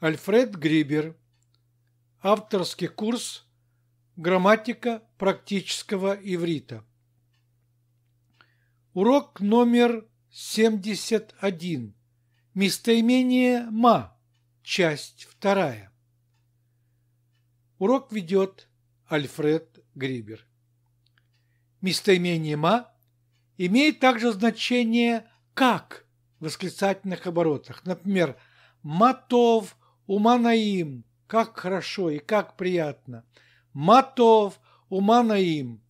Альфред Грибер. Авторский курс «Грамматика практического иврита». Урок номер 71. Местоимение «ма». Часть вторая. Урок ведет Альфред Грибер. Местоимение «ма» имеет также значение «как» в восклицательных оборотах. Например, «матов», Уманаим, как хорошо и как приятно. Матов, уманаим.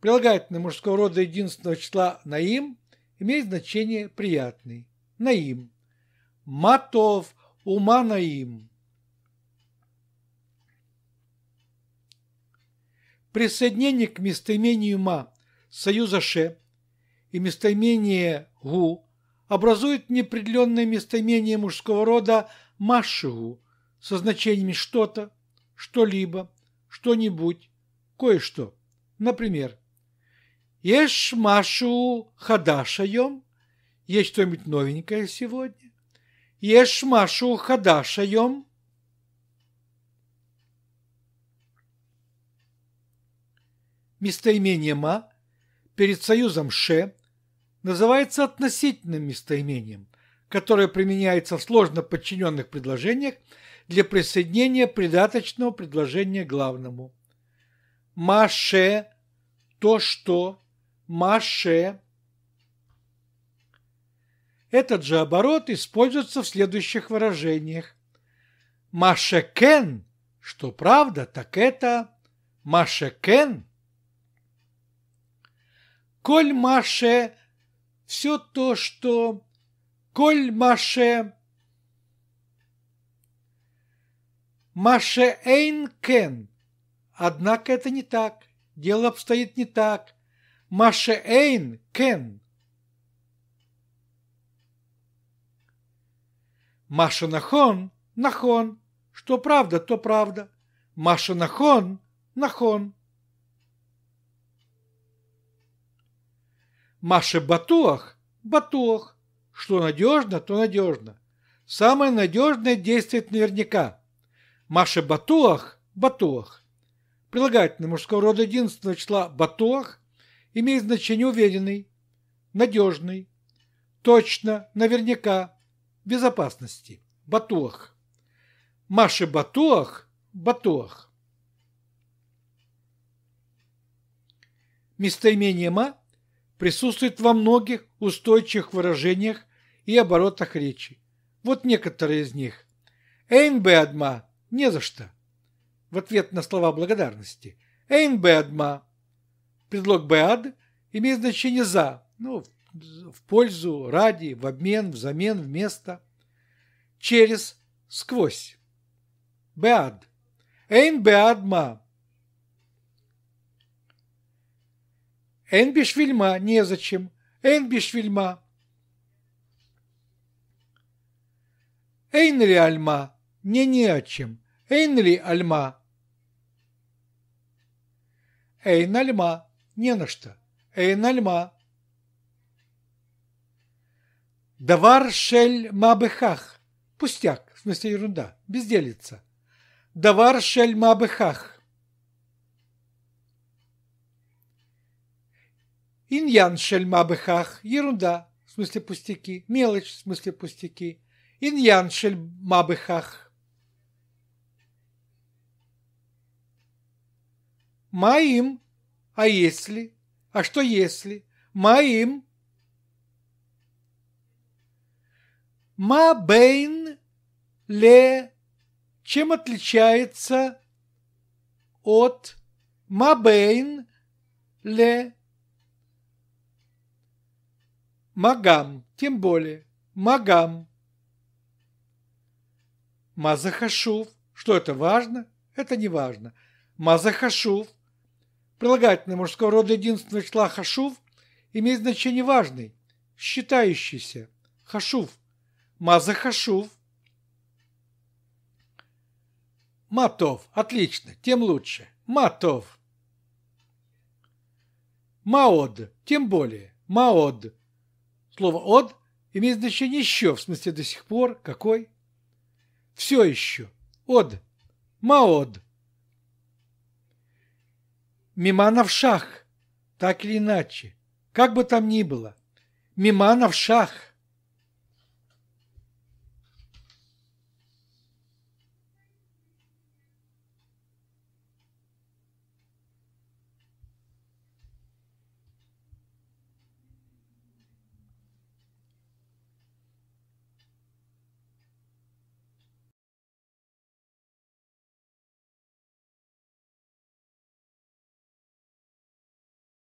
Прилагательное мужского рода единственного числа наим имеет значение приятный. Наим. Матов, уманаим. Присоединение к местоимению ма союза ше и местоимение гу образует неопределенное местоимение мужского рода машигу со значениями что-то, что-либо, что-нибудь, кое-что. Например, «Ешь машу хадашаем» – «Есть что-нибудь новенькое сегодня?» «Ешь машу хадашаем» Местоимение «ма» перед союзом «ше» называется относительным местоимением – которое применяется в сложно подчиненных предложениях для присоединения придаточного предложения к главному. Маше – то, что. Маше. Этот же оборот используется в следующих выражениях. Машекен что правда, так это Машекен Коль Маше – все то, что коль маше маше эйн кен. Однако это не так. Дело обстоит не так. Маше эйн кен. Маша нахон, нахон. Что правда, то правда. Маша нахон, нахон. Маше батуах, батуах. Что надежно, то надежно. Самое надежное действует наверняка. Маша Батуах – Батуах. Прилагательное мужского рода единственного числа Батуах имеет значение уверенный, надежный, точно, наверняка, безопасности. Батуах. Маша Батуах – Батуах. Местоимение «ма» присутствует во многих устойчивых выражениях и оборотах речи. Вот некоторые из них. «Эйн адма» – «не за что» в ответ на слова благодарности. «Эйн бэдма». Предлог «бэад» имеет значение «за», ну, в пользу, ради, в обмен, взамен, вместо. Через, сквозь. «Бэад». «Эйн бэадма» Энбишвильма, бешвильма, незачем. Энбишвильма. бешвильма. альма? Не не о чем. Эйн ли альма? Эйн альма. Не на что. Эйн альма. Давар шель мабыхах. Пустяк, в смысле ерунда, безделица. Давар шель мабыхах. Иньян шельма быхах. Ерунда. В смысле пустяки. Мелочь. В смысле пустяки. Иньян шельма быхах. Моим. А если? А что если? Моим. Мабейн ле чем отличается от мабейн ле Магам, тем более. Магам. Мазахашув. Что это важно? Это не важно. Мазахашув. Прилагательное мужского рода единственного числа хашув имеет значение важный, считающийся. Хашув. Мазахашув. Матов. Отлично, тем лучше. Матов. Маод. Тем более. Маод. Слово «он» имеет значение «еще», в смысле «до сих пор», «какой», «все еще», «од», «маод». Миманов шах, так или иначе, как бы там ни было. Миманов шах –